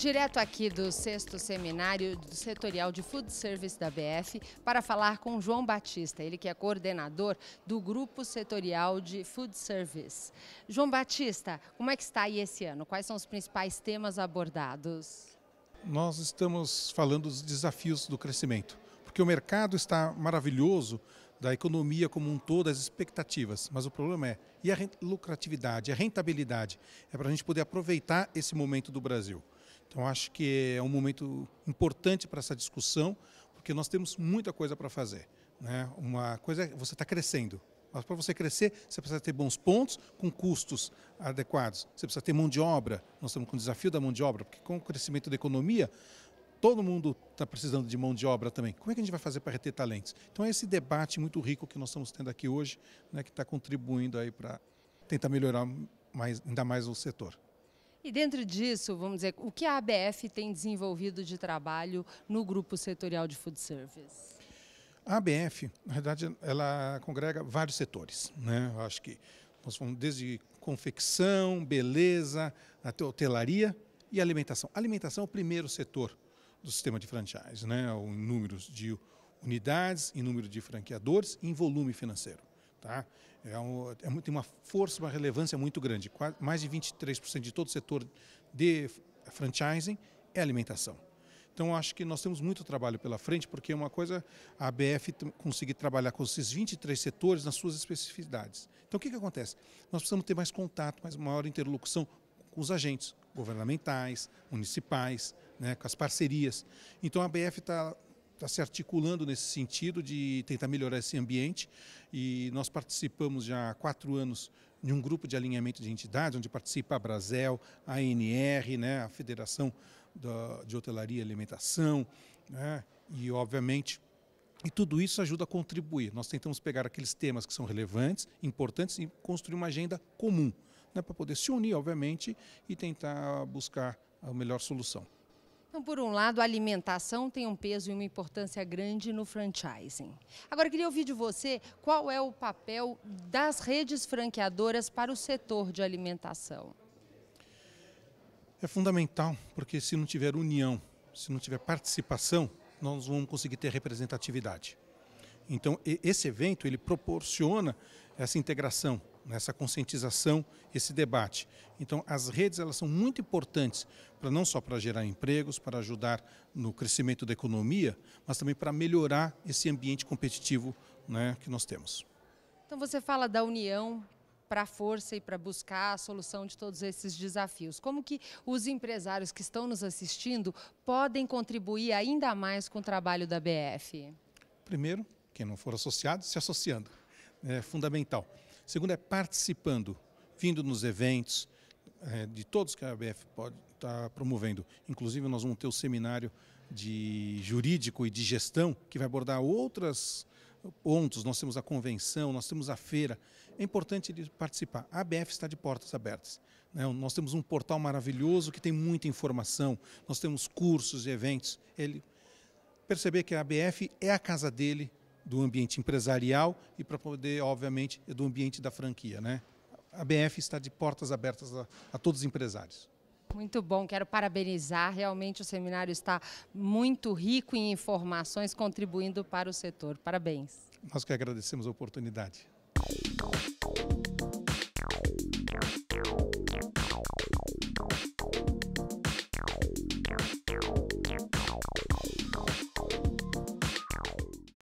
Direto aqui do sexto seminário do setorial de food service da BF para falar com João Batista, ele que é coordenador do grupo setorial de food service. João Batista, como é que está aí esse ano? Quais são os principais temas abordados? Nós estamos falando dos desafios do crescimento, porque o mercado está maravilhoso da economia como um todo, as expectativas. Mas o problema é, e a lucratividade, a rentabilidade? É para a gente poder aproveitar esse momento do Brasil. Então, acho que é um momento importante para essa discussão, porque nós temos muita coisa para fazer. Né? Uma coisa é você está crescendo, mas para você crescer, você precisa ter bons pontos com custos adequados. Você precisa ter mão de obra. Nós estamos com o desafio da mão de obra, porque com o crescimento da economia, todo mundo está precisando de mão de obra também. Como é que a gente vai fazer para reter talentos? Então é esse debate muito rico que nós estamos tendo aqui hoje, né, que está contribuindo aí para tentar melhorar mais, ainda mais o setor. E dentro disso, vamos dizer, o que a ABF tem desenvolvido de trabalho no grupo setorial de food service? A ABF, na verdade, ela congrega vários setores. Né? Eu acho que nós vamos desde confecção, beleza, até hotelaria e alimentação. alimentação é o primeiro setor do sistema de franchise, né? em números de unidades, em número de franqueadores e em volume financeiro. Tá? É um, é muito, tem uma força, uma relevância muito grande. Quase, mais de 23% de todo o setor de franchising é alimentação. Então, acho que nós temos muito trabalho pela frente, porque é uma coisa a ABF conseguir trabalhar com esses 23 setores nas suas especificidades. Então, o que, que acontece? Nós precisamos ter mais contato, mais maior interlocução com os agentes governamentais, municipais, né, com as parcerias. Então, a ABF está está se articulando nesse sentido de tentar melhorar esse ambiente. E nós participamos já há quatro anos de um grupo de alinhamento de entidades, onde participa a Brasel, a ANR, né, a Federação de Hotelaria e Alimentação, né, e obviamente. E tudo isso ajuda a contribuir. Nós tentamos pegar aqueles temas que são relevantes, importantes e construir uma agenda comum, né, para poder se unir, obviamente, e tentar buscar a melhor solução. Então, por um lado, a alimentação tem um peso e uma importância grande no franchising. Agora, queria ouvir de você qual é o papel das redes franqueadoras para o setor de alimentação. É fundamental, porque se não tiver união, se não tiver participação, nós não vamos conseguir ter representatividade. Então, esse evento ele proporciona essa integração nessa conscientização, esse debate. Então, as redes elas são muito importantes para não só para gerar empregos, para ajudar no crescimento da economia, mas também para melhorar esse ambiente competitivo né, que nós temos. Então, você fala da união para a força e para buscar a solução de todos esses desafios. Como que os empresários que estão nos assistindo podem contribuir ainda mais com o trabalho da BF? Primeiro, quem não for associado, se associando. É fundamental. Segundo é participando, vindo nos eventos, é, de todos que a ABF pode estar tá promovendo. Inclusive, nós vamos ter o seminário de jurídico e de gestão, que vai abordar outros pontos. Nós temos a convenção, nós temos a feira. É importante participar. A ABF está de portas abertas. Né? Nós temos um portal maravilhoso que tem muita informação. Nós temos cursos e eventos. Ele perceber que a ABF é a casa dele, do ambiente empresarial e para poder, obviamente, é do ambiente da franquia. Né? A BF está de portas abertas a, a todos os empresários. Muito bom, quero parabenizar. Realmente o seminário está muito rico em informações, contribuindo para o setor. Parabéns. Nós que agradecemos a oportunidade.